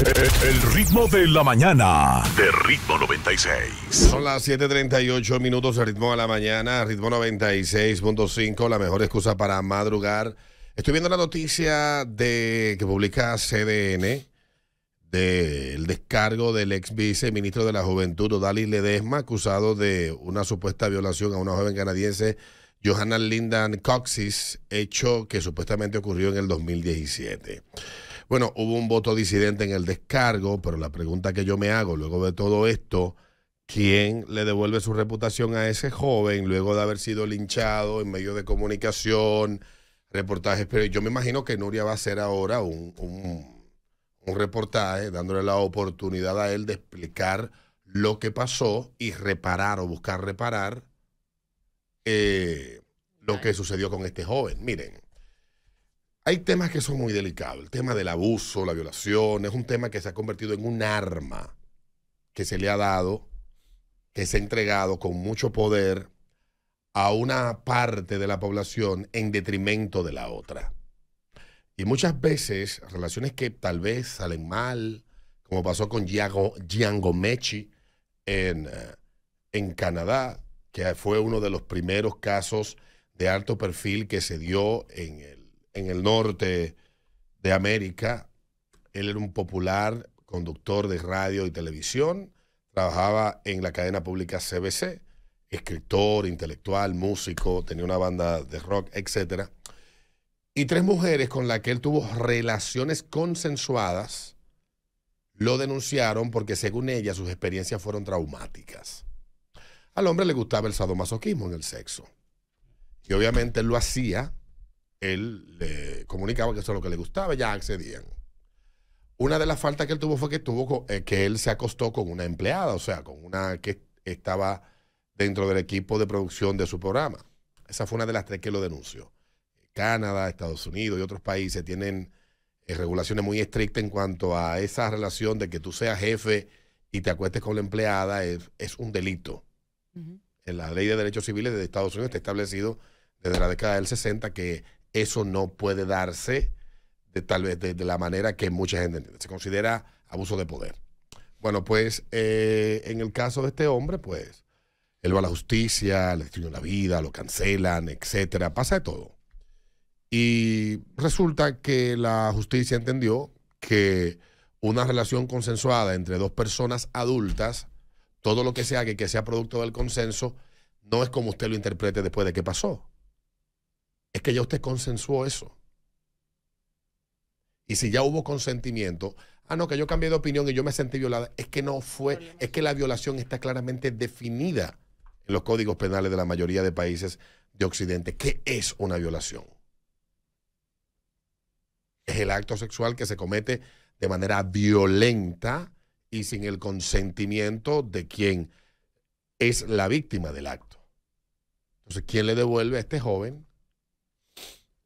El ritmo de la mañana. De ritmo 96. Son las 7:38 minutos. de ritmo de la mañana. Ritmo 96.5. La mejor excusa para madrugar. Estoy viendo la noticia de que publica CDN del descargo del ex viceministro de la Juventud, Odalis Ledesma, acusado de una supuesta violación a una joven canadiense, Johanna Lindan Coxis, hecho que supuestamente ocurrió en el 2017. Bueno, hubo un voto disidente en el descargo, pero la pregunta que yo me hago luego de todo esto, ¿quién le devuelve su reputación a ese joven luego de haber sido linchado en medios de comunicación, reportajes? Pero yo me imagino que Nuria va a hacer ahora un, reportaje dándole la oportunidad a él de explicar lo que pasó y reparar o buscar reparar eh, lo que sucedió con este joven. Miren hay temas que son muy delicados. El tema del abuso, la violación, es un tema que se ha convertido en un arma que se le ha dado, que se ha entregado con mucho poder a una parte de la población en detrimento de la otra. Y muchas veces, relaciones que tal vez salen mal, como pasó con Giago, Giango Mechi en, eh, en Canadá, que fue uno de los primeros casos de alto perfil que se dio en el en el norte de América. Él era un popular conductor de radio y televisión, trabajaba en la cadena pública CBC, escritor, intelectual, músico, tenía una banda de rock, etc. Y tres mujeres con las que él tuvo relaciones consensuadas lo denunciaron porque según ellas sus experiencias fueron traumáticas. Al hombre le gustaba el sadomasoquismo en el sexo. Y obviamente él lo hacía él le comunicaba que eso es lo que le gustaba, ya accedían. Una de las faltas que él tuvo fue que, tuvo, eh, que él se acostó con una empleada, o sea, con una que estaba dentro del equipo de producción de su programa. Esa fue una de las tres que lo denunció. Canadá, Estados Unidos y otros países tienen eh, regulaciones muy estrictas en cuanto a esa relación de que tú seas jefe y te acuestes con la empleada, es, un delito. En la ley de derechos civiles de Estados Unidos está establecido desde la década del 60 que eso no puede darse de tal vez de, la manera que mucha gente Se considera abuso de poder. Bueno, pues eh, en el caso de este hombre, pues él va a la justicia, le destruyen la vida, lo cancelan, etcétera, pasa de todo. Y resulta que la justicia entendió que una relación consensuada entre dos personas adultas, todo lo que sea haga que sea producto del consenso, no es como usted lo interprete después de que pasó es que ya usted consensuó eso. Y si ya hubo consentimiento, ah, no, que yo cambié de opinión y yo me sentí violada, es que no fue, es que la violación está claramente definida en los códigos penales de la mayoría de países de Occidente. ¿Qué es una violación? Es el acto sexual que se comete de manera violenta y sin el consentimiento de quien es la víctima del acto. Entonces, ¿quién le devuelve a este joven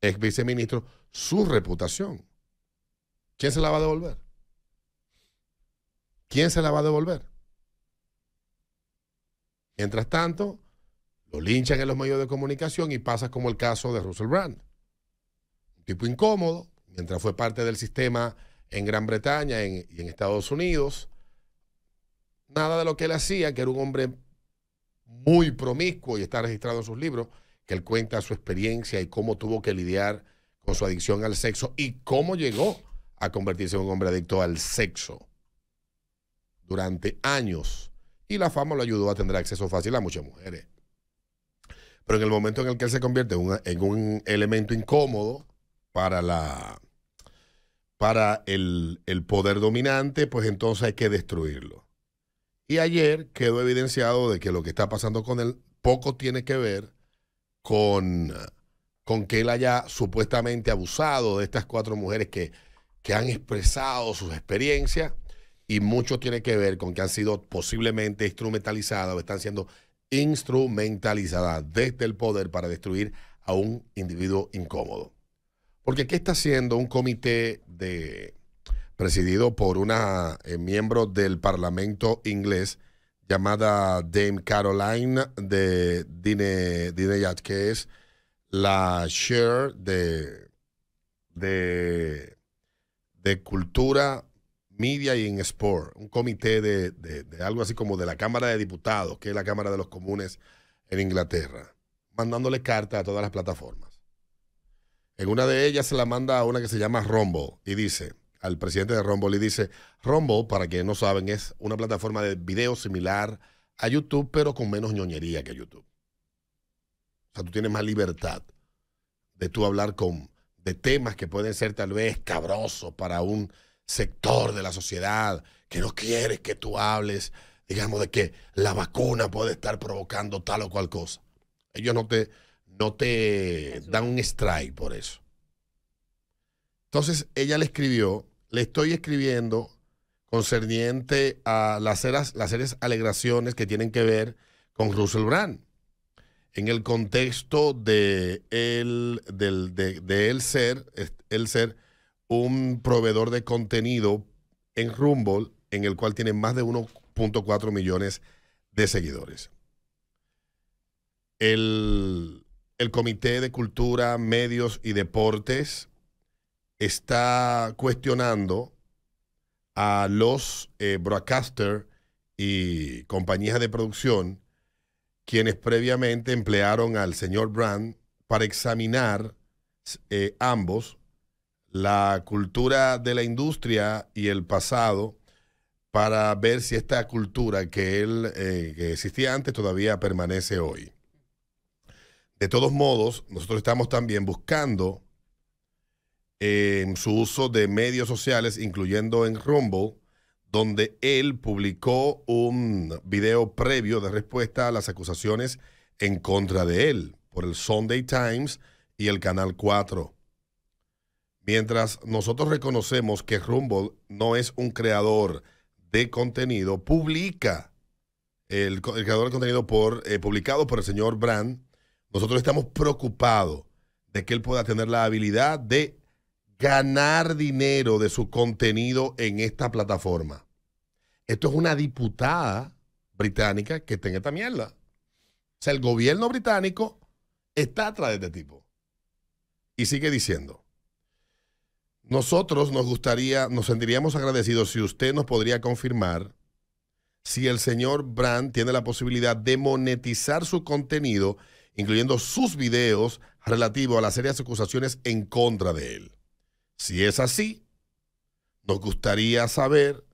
ex viceministro, su reputación. ¿Quién se la va a devolver? ¿Quién se la va a devolver? Mientras tanto, lo linchan en los medios de comunicación y pasa como el caso de Russell Brand. Un tipo incómodo, mientras fue parte del sistema en Gran Bretaña y en Estados Unidos. Nada de lo que él hacía, que era un hombre muy promiscuo y está registrado en sus libros, que él cuenta su experiencia y cómo tuvo que lidiar con su adicción al sexo y cómo llegó a convertirse en un hombre adicto al sexo durante años. Y la fama lo ayudó a tener acceso fácil a muchas mujeres. Pero en el momento en el que él se convierte en, un elemento incómodo para, la, para el, el poder dominante, pues entonces hay que destruirlo. Y ayer quedó evidenciado de que lo que está pasando con él poco tiene que ver con, con que él haya supuestamente abusado de estas cuatro mujeres que, han expresado sus experiencias y mucho tiene que ver con que han sido posiblemente instrumentalizadas o están siendo instrumentalizadas desde el poder para destruir a un individuo incómodo. Porque ¿qué está haciendo un comité de, presidido por una eh, miembro del Parlamento inglés llamada Dame Caroline de Dine, Dine que es la share de, de, de, cultura, media y en sport, un comité de, de, algo así como de la Cámara de Diputados, que es la Cámara de los Comunes en Inglaterra, mandándole cartas a todas las plataformas. En una de ellas se la manda a una que se llama Rombo y dice, al presidente de Rumble y dice, Rumble, para quienes no saben, es una plataforma de video similar a YouTube, pero con menos ñoñería que YouTube. O sea, tú tienes más libertad de tú hablar con, de temas que pueden ser tal vez cabrosos para un sector de la sociedad que no quiere que tú hables, digamos, de que la vacuna puede estar provocando tal o cual cosa. Ellos no te, no te dan un strike por eso. Entonces ella le escribió le estoy escribiendo concerniente a las series las que tienen que ver con Russell Brand. En el contexto de él, del, él ser, ser un proveedor de contenido en Rumble, en el cual tiene más de 1.4 millones de seguidores. El, el Comité de Cultura, Medios y Deportes está cuestionando a los eh, broadcasters y compañías de producción quienes previamente emplearon al señor Brand para examinar eh, ambos la cultura de la industria y el pasado para ver si esta cultura que él eh, que existía antes todavía permanece hoy. De todos modos, nosotros estamos también buscando en su uso de medios sociales, incluyendo en Rumble, donde él publicó un video previo de respuesta a las acusaciones en contra de él por el Sunday Times y el Canal 4. Mientras nosotros reconocemos que Rumble no es un creador de contenido, publica el, creador de contenido por, eh, publicado por el señor Brand, nosotros estamos preocupados de que él pueda tener la habilidad de ganar dinero de su contenido en esta plataforma. Esto es una diputada británica que está en esta mierda. O sea, el gobierno británico está atrás de este tipo. Y sigue diciendo, nosotros nos gustaría, nos sentiríamos agradecidos si usted nos podría confirmar si el señor Brand tiene la posibilidad de monetizar su contenido, incluyendo sus videos relativo a las serias acusaciones en contra de él. Si es así, nos gustaría saber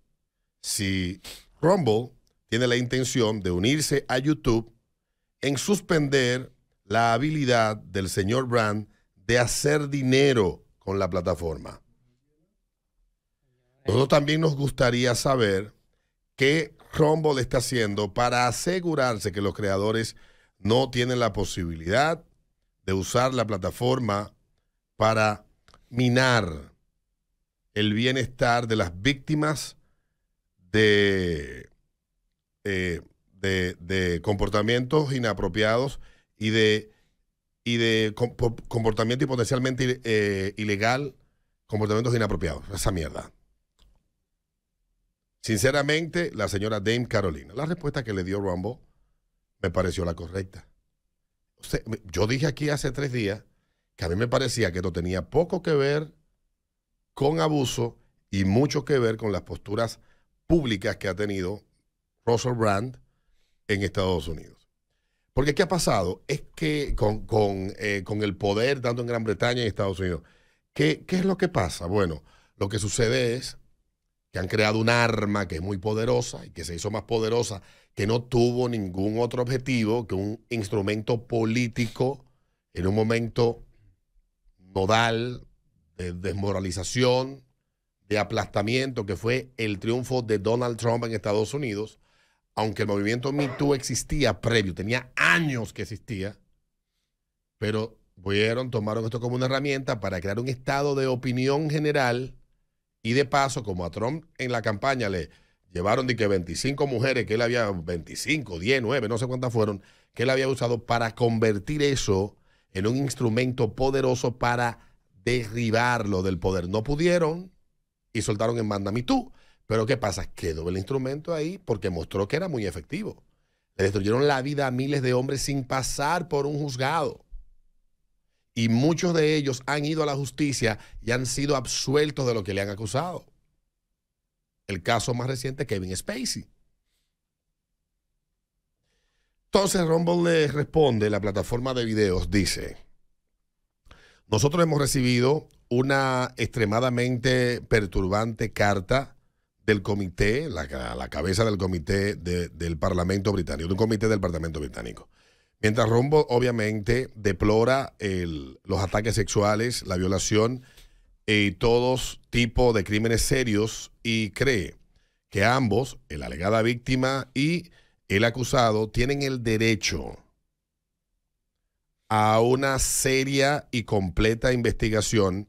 si Rumble tiene la intención de unirse a YouTube en suspender la habilidad del señor Brand de hacer dinero con la plataforma. Nosotros también nos gustaría saber qué Rumble está haciendo para asegurarse que los creadores no tienen la posibilidad de usar la plataforma para minar el bienestar de las víctimas eh, de, de, comportamientos inapropiados y de, y de comportamiento y potencialmente eh, ilegal, comportamientos inapropiados. Esa mierda. Sinceramente, la señora Dame Carolina, la respuesta que le dio Rambo me pareció la correcta. yo dije aquí hace tres días que a mí me parecía que esto tenía poco que ver con abuso y mucho que ver con las posturas públicas que ha tenido Russell Brand en Estados Unidos. Porque ¿qué ha pasado? Es que eh, con, el poder tanto en Gran Bretaña y Estados Unidos, ¿qué, ¿qué es lo que pasa? Bueno, lo que sucede es que han creado un arma que es muy poderosa y que se hizo más poderosa, que no tuvo ningún otro objetivo que un instrumento político en un momento modal de desmoralización, de aplastamiento que fue el triunfo de Donald Trump en Estados Unidos, aunque el movimiento Me Too existía previo, tenía años que existía, pero volvieron tomaron esto como una herramienta para crear un estado de opinión general y de paso, como a Trump en la campaña le llevaron de que 25 mujeres, que él había 25, 10, 9, no sé cuántas fueron, que él había usado para convertir eso en un instrumento poderoso para derribarlo del poder. No pudieron y soltaron en Mandamitú. Pero ¿qué pasa? Quedó el instrumento ahí porque mostró que era muy efectivo. Le destruyeron la vida a miles de hombres sin pasar por un juzgado. Y muchos de ellos han ido a la justicia y han sido absueltos de lo que le han acusado. El caso más reciente, Kevin Spacey. Entonces Rumble le responde, la plataforma de videos dice, nosotros hemos recibido una extremadamente perturbante carta del comité, la, cabeza del comité del Parlamento británico, de un comité del Parlamento británico. Mientras Rumble obviamente deplora los ataques sexuales, la violación eh, y todos tipos de crímenes serios y cree que ambos, la alegada víctima y el acusado tienen el derecho a una seria y completa investigación,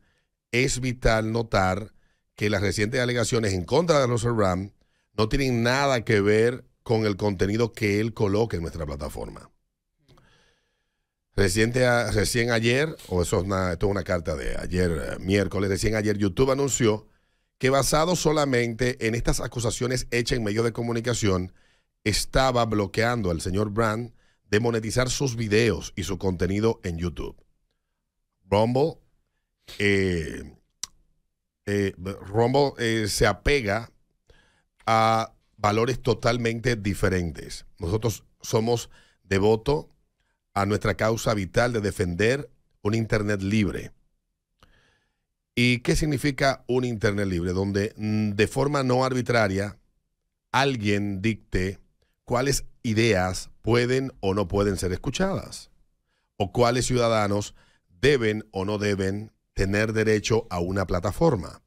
es vital notar que las recientes alegaciones en contra de Russell Ram no tienen nada que ver con el contenido que él coloca en nuestra plataforma. Reciente recién ayer, o eso es una, esto es una carta de ayer, eh, miércoles, recién ayer YouTube anunció que basado solamente en estas acusaciones hechas en medios de comunicación, estaba bloqueando al señor Brand de monetizar sus videos y su contenido en YouTube. Rumble, eh, eh, Rumble eh, se apega a valores totalmente diferentes. Nosotros somos devotos a nuestra causa vital de defender un Internet libre. ¿Y qué significa un Internet libre? Donde mm, de forma no arbitraria alguien dicte cuáles ideas pueden o no pueden ser escuchadas, o cuáles ciudadanos deben o no deben tener derecho a una plataforma.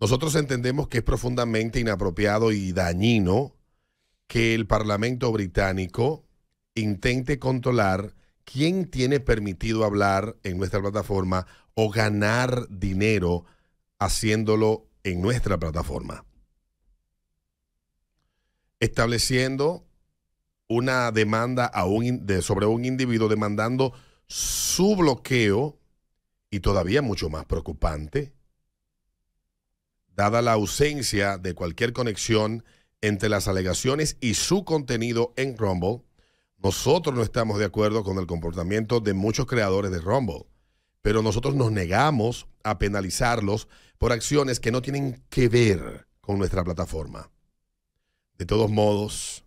Nosotros entendemos que es profundamente inapropiado y dañino que el Parlamento británico intente controlar quién tiene permitido hablar en nuestra plataforma o ganar dinero haciéndolo en nuestra plataforma estableciendo una demanda sobre un individuo demandando su bloqueo y todavía mucho más preocupante, dada la ausencia de cualquier conexión entre las alegaciones y su contenido en Rumble, nosotros no estamos de acuerdo con el comportamiento de muchos creadores de Rumble, pero nosotros nos negamos a penalizarlos por acciones que no tienen que ver con nuestra plataforma de todos modos,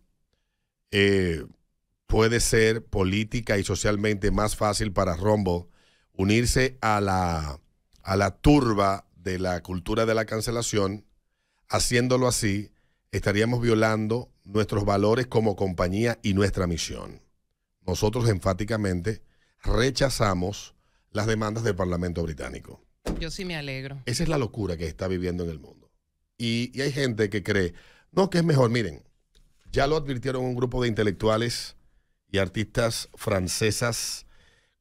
eh, puede ser política y socialmente más fácil para Rombo unirse a la, a la turba de la cultura de la cancelación. Haciéndolo así, estaríamos violando nuestros valores como compañía y nuestra misión. Nosotros enfáticamente rechazamos las demandas del Parlamento británico. Yo sí me alegro. Esa es la locura que está viviendo en el mundo. y hay gente que cree, no, que es mejor. Miren, ya lo advirtieron un grupo de intelectuales y artistas francesas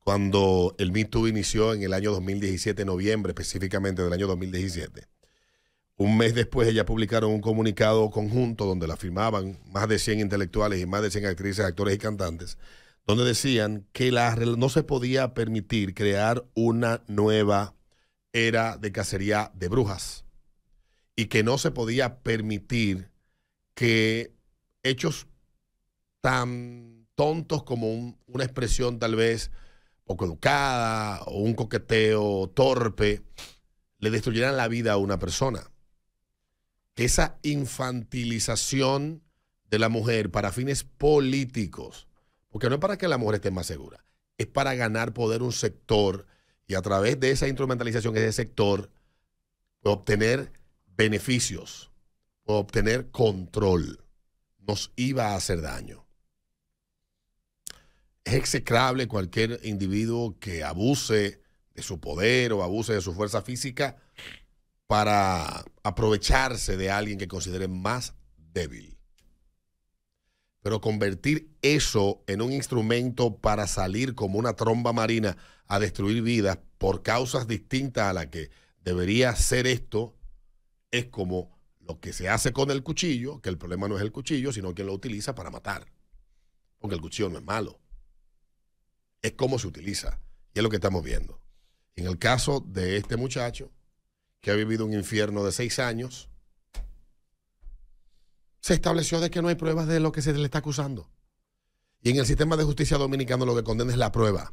cuando el Me inició en el año 2017, noviembre específicamente del año 2017. Un mes después ella publicaron un comunicado conjunto donde la firmaban más de 100 intelectuales y más de 100 actrices, actores y cantantes, donde decían que no se podía permitir crear una nueva era de cacería de brujas y que no se podía permitir que hechos tan tontos como una expresión tal vez poco educada o un coqueteo torpe le destruyeran la vida a una persona. Esa infantilización de la mujer para fines políticos, porque no es para que la mujer esté más segura, es para ganar poder un sector y a través de esa instrumentalización ese sector obtener beneficios obtener control nos iba a hacer daño. Es execrable cualquier individuo que abuse de su poder o abuse de su fuerza física para aprovecharse de alguien que considere más débil. Pero convertir eso en un instrumento para salir como una tromba marina a destruir vidas por causas distintas a las que debería ser esto, es como lo que se hace con el cuchillo, que el problema no es el cuchillo, sino quien lo utiliza para matar. Porque el cuchillo no es malo. Es cómo se utiliza. Y es lo que estamos viendo. En el caso de este muchacho, que ha vivido un infierno de seis años, se estableció de que no hay pruebas de lo que se le está acusando. Y en el sistema de justicia dominicano lo que condena es la prueba.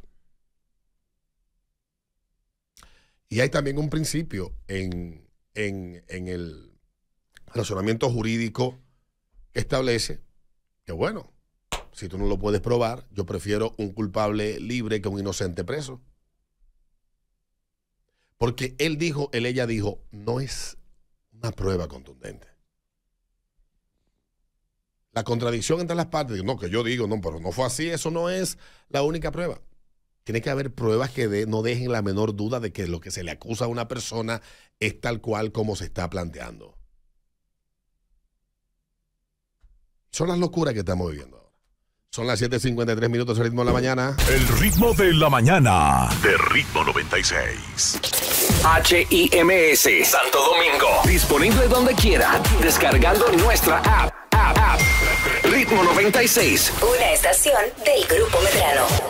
Y hay también un principio en, en el razonamiento jurídico que establece que, bueno, si tú no lo puedes probar, yo prefiero un culpable libre que un inocente preso. Porque él dijo, él, ella dijo, no es una prueba contundente. La contradicción entre las partes, no, que yo digo, no, pero no fue así, eso no es la única prueba. Tiene que haber pruebas que no dejen la menor duda de que lo que se le acusa a una persona es tal cual como se está planteando. Son las locuras que estamos viviendo Son las 7.53 minutos, el ritmo de la mañana. El ritmo de la mañana. De ritmo 96. HIMS, Santo Domingo. Disponible donde quiera. Descargando nuestra app. App, app. Ritmo 96. Una estación del Grupo mediano